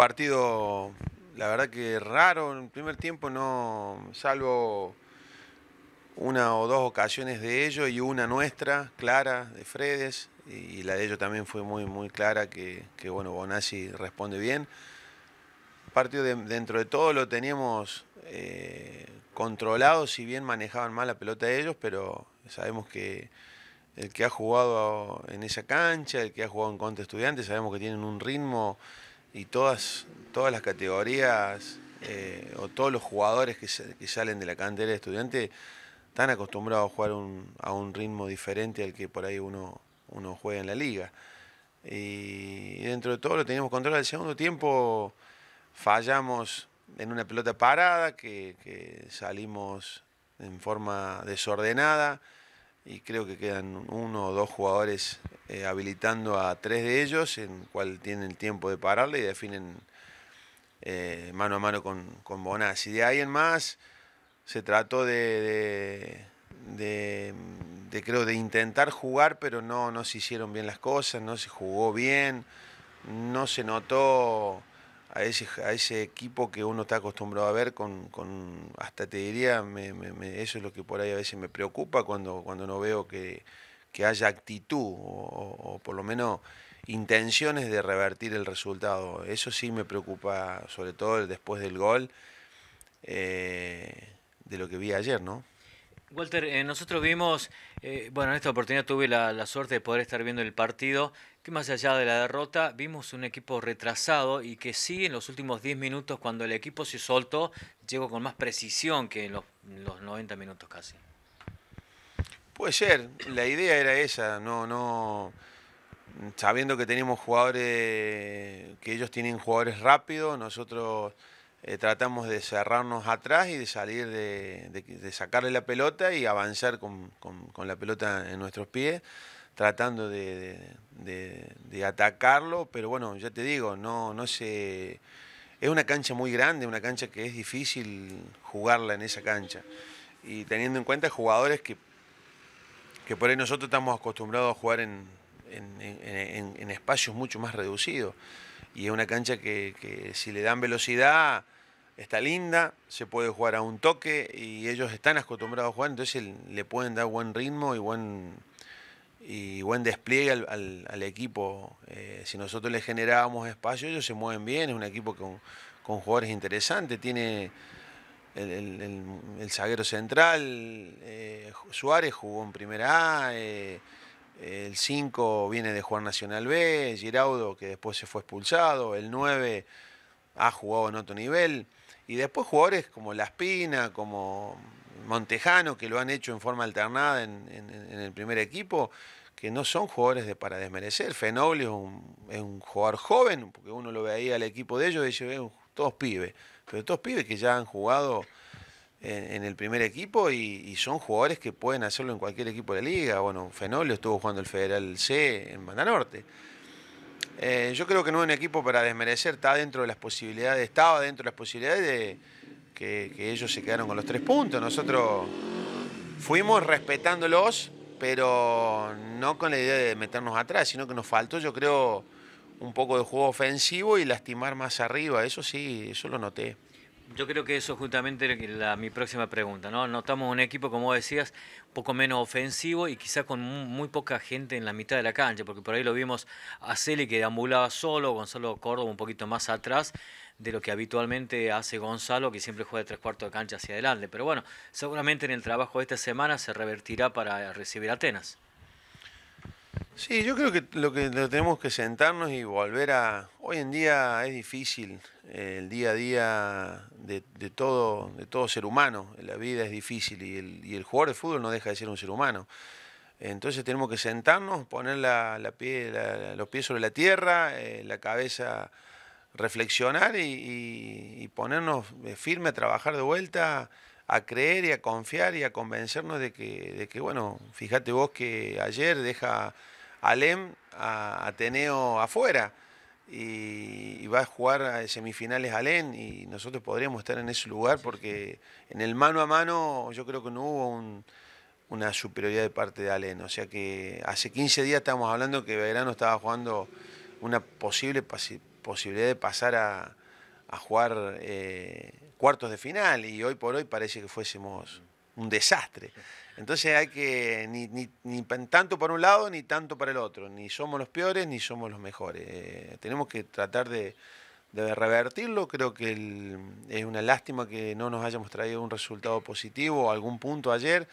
partido, la verdad que raro, en el primer tiempo no, salvo una o dos ocasiones de ellos y una nuestra, clara, de Fredes, y la de ellos también fue muy, muy clara, que, bueno, Bonassi responde bien. Partido dentro de todo lo teníamos eh, controlado, si bien manejaban mal la pelota de ellos, pero sabemos que el que ha jugado en esa cancha, el que ha jugado en contra estudiantes, sabemos que tienen un ritmo y todas, todas las categorías eh, o todos los jugadores que, salen de la cantera de estudiantes están acostumbrados a jugar a un ritmo diferente al que por ahí uno, uno juega en la liga. Y dentro de todo lo teníamos control. Al segundo tiempo fallamos en una pelota parada, que, que salimos en forma desordenada y creo que quedan uno o dos jugadores eh, habilitando a tres de ellos, en cual tienen tiempo de pararle y definen eh, mano a mano con, con y De ahí en más se trató de, de, creo, de intentar jugar, pero no, no se hicieron bien las cosas, no se jugó bien, no se notó a ese, a ese equipo que uno está acostumbrado a ver con, con hasta te diría, eso es lo que por ahí a veces me preocupa cuando, cuando no veo que que haya actitud o, por lo menos intenciones de revertir el resultado. Eso sí me preocupa, sobre todo después del gol, eh, de lo que vi ayer, ¿no? Walter, eh, nosotros vimos, eh, bueno, en esta oportunidad tuve la, suerte de poder estar viendo el partido, que más allá de la derrota, vimos un equipo retrasado y que sí, en los últimos 10 minutos, cuando el equipo se soltó, llegó con más precisión que en los, en los 90 minutos casi. Puede ser, la idea era esa, no, no, sabiendo que tenemos jugadores, que ellos tienen jugadores rápidos, nosotros eh, tratamos de cerrarnos atrás y de salir de, sacarle la pelota y avanzar con, la pelota en nuestros pies, tratando de, de, atacarlo, pero bueno, ya te digo, no, no Es una cancha muy grande, una cancha que es difícil jugarla en esa cancha. Y teniendo en cuenta jugadores que que por ahí nosotros estamos acostumbrados a jugar en, espacios mucho más reducidos. Y es una cancha que, si le dan velocidad, está linda, se puede jugar a un toque y ellos están acostumbrados a jugar, entonces le pueden dar buen ritmo y buen, y buen despliegue al, equipo. Eh, si nosotros le generábamos espacio, ellos se mueven bien, es un equipo con, con jugadores interesantes, tiene el, zaguero central, eh, Suárez jugó en primera A, eh, el 5 viene de jugar Nacional B, Giraudo que después se fue expulsado, el 9 ha jugado en otro nivel, y después jugadores como Espina, como Montejano, que lo han hecho en forma alternada en, el primer equipo, que no son jugadores de, para desmerecer. Fenoble es un, es jugador joven, porque uno lo ve ahí al equipo de ellos y dice, todos pibes pero todos pibes que ya han jugado en, el primer equipo y, son jugadores que pueden hacerlo en cualquier equipo de la liga. Bueno, Fenolio estuvo jugando el Federal C en Banda Norte. Eh, yo creo que no es un equipo para desmerecer, está dentro de las posibilidades, estaba dentro de las posibilidades de que ellos se quedaron con los tres puntos. Nosotros fuimos respetándolos, pero no con la idea de meternos atrás, sino que nos faltó, yo creo un poco de juego ofensivo y lastimar más arriba. Eso sí, eso lo noté. Yo creo que eso justamente la, mi próxima pregunta. ¿no? Notamos un equipo, como decías, un poco menos ofensivo y quizás con muy poca gente en la mitad de la cancha, porque por ahí lo vimos a Celi que deambulaba solo, Gonzalo Córdoba un poquito más atrás de lo que habitualmente hace Gonzalo, que siempre juega de tres cuartos de cancha hacia adelante. Pero bueno, seguramente en el trabajo de esta semana se revertirá para recibir a Atenas. Sí, yo creo que lo que tenemos que sentarnos y volver a... Hoy en día es difícil eh, el día a día de, todo, de todo ser humano, la vida es difícil y el, y jugador de fútbol no deja de ser un ser humano. Entonces tenemos que sentarnos, poner la, la pie, los pies sobre la tierra, eh, la cabeza reflexionar y, ponernos eh, firme a trabajar de vuelta a creer y a confiar y a convencernos de que, de que bueno, fíjate vos que ayer deja Alem a Ateneo afuera y, va a jugar a semifinales Alem y nosotros podríamos estar en ese lugar porque en el mano a mano yo creo que no hubo una superioridad de parte de Alem. O sea que hace 15 días estábamos hablando que Verano estaba jugando una posible posibilidad de pasar a, jugar eh, cuartos de final y hoy por hoy parece que fuésemos un desastre. Entonces hay que, ni, ni, tanto para un lado ni tanto para el otro, ni somos los peores ni somos los mejores. Eh, tenemos que tratar de, revertirlo. Creo que es una lástima que no nos hayamos traído un resultado positivo o algún punto ayer.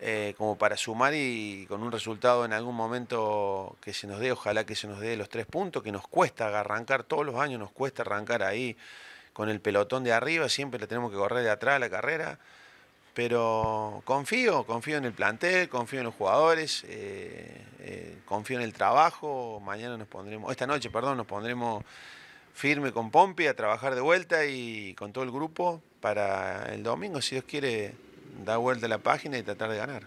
Eh, como para sumar y, y con un resultado en algún momento que se nos dé, ojalá que se nos dé los tres puntos, que nos cuesta arrancar, todos los años nos cuesta arrancar ahí con el pelotón de arriba, siempre le tenemos que correr de atrás a la carrera pero confío, confío en el plantel, confío en los jugadores, eh, eh, confío en el trabajo. Mañana nos pondremos, esta noche, perdón, nos pondremos firme con Pompi a trabajar de vuelta y con todo el grupo para el domingo, si Dios quiere, dar vuelta a la página y tratar de ganar.